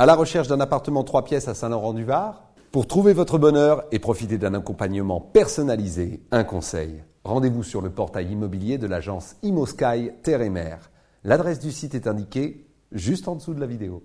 à la recherche d'un appartement 3 pièces à Saint-Laurent-du-Var Pour trouver votre bonheur et profiter d'un accompagnement personnalisé, un conseil. Rendez-vous sur le portail immobilier de l'agence ImoSky Terre et Mer. L'adresse du site est indiquée juste en dessous de la vidéo.